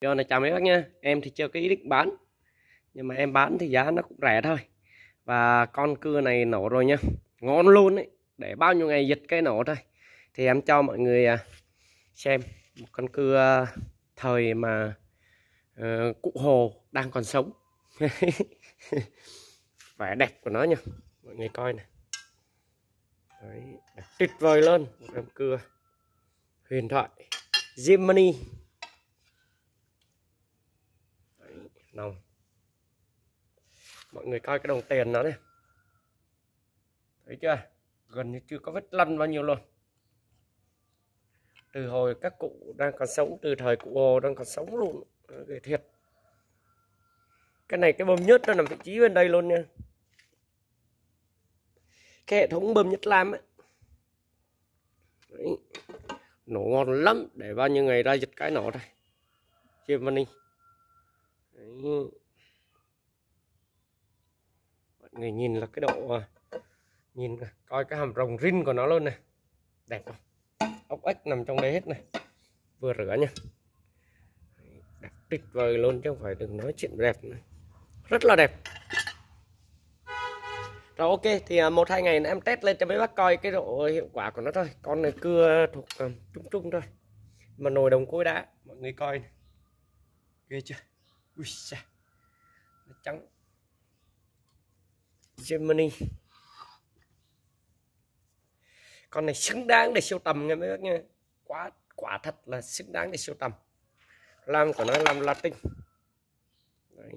Do này chào mấy bác nha, em thì chưa có ý định bán Nhưng mà em bán thì giá nó cũng rẻ thôi Và con cưa này nổ rồi nha Ngon luôn đấy Để bao nhiêu ngày dịch cây nổ thôi Thì em cho mọi người à, xem Một con cưa thời mà uh, Cụ Hồ đang còn sống Vẻ đẹp của nó nha Mọi người coi này tuyệt vời luôn Một cưa huyền thoại Germany nòng mọi người coi cái đồng tiền nó đây thấy chưa gần như chưa có vết lăn bao nhiêu luôn từ hồi các cụ đang còn sống từ thời cụ hồ đang còn sống luôn để thiệt cái này cái bơm nhất nó nằm vị trí bên đây luôn nha cái hệ thống bơm nhất lam ấy Đấy. nổ ngon lắm để bao nhiêu ngày ra giật cái nổ đây chiêm văn ninh Đấy. mọi người nhìn là cái độ à, nhìn coi cái hàm rồng rin của nó luôn này đẹp không ốc ếch nằm trong đây hết này vừa rửa nha đẹp tuyệt vời luôn chứ không phải đừng nói chuyện đẹp nữa. rất là đẹp rồi ok thì à, một hai ngày nữa em test lên cho mấy bác coi cái độ hiệu quả của nó thôi con này cưa thuộc trung à, trung thôi mà nồi đồng cối đá mọi người coi này. ghê chưa ui xa nó trắng Germany con này xứng đáng để siêu tầm nghe mấy bác nha quá quả thật là xứng đáng để siêu tầm lam của nó làm latin Đấy.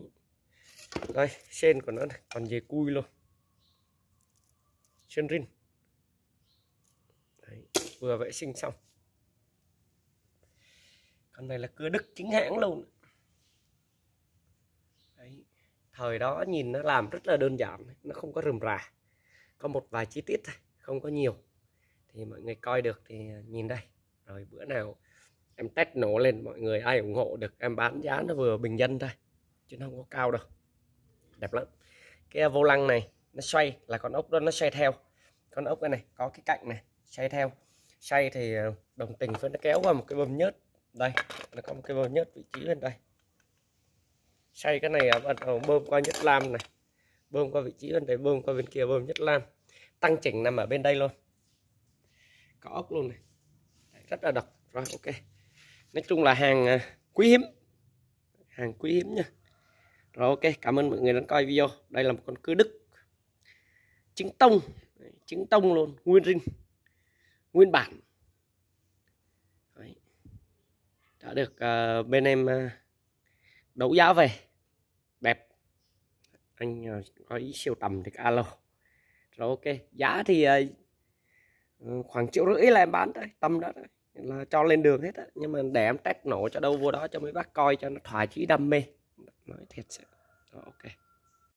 đây sen của nó còn về cui luôn chân rin vừa vệ sinh xong con này là cưa đức chính hãng luôn thời đó nhìn nó làm rất là đơn giản nó không có rườm rà có một vài chi tiết thôi không có nhiều thì mọi người coi được thì nhìn đây rồi bữa nào em test nổ lên mọi người ai ủng hộ được em bán giá nó vừa bình dân thôi chứ nó không có cao đâu đẹp lắm cái vô lăng này nó xoay là con ốc đó nó xoay theo con ốc cái này có cái cạnh này xoay theo xoay thì ờ, đồng tình với nó kéo qua một cái bơm nhớt đây nó có một cái bơm nhớt vị trí bên đây xoay cái này bật ống bơm qua nhất lam này bơm qua vị trí bên đấy bơm qua bên kia bơm nhất lam tăng chỉnh nằm ở bên đây luôn có ốc luôn này đấy, rất là độc rồi ok nói chung là hàng à, quý hiếm hàng quý hiếm nha rồi ok cảm ơn mọi người đã coi video đây là một con cưa đức trứng tông trứng tông luôn nguyên ring nguyên bản đã được uh, bên em uh, đấu giá về đẹp anh ờ, có ý siêu tầm thì alo rồi ok giá thì ờ, ừ, khoảng triệu rưỡi là em bán đấy tầm đó đấy. là cho lên đường hết á nhưng mà để em test nổ cho đâu vô đó cho mấy bác coi cho nó thoải chí đam mê nói thiệt sự rồi ok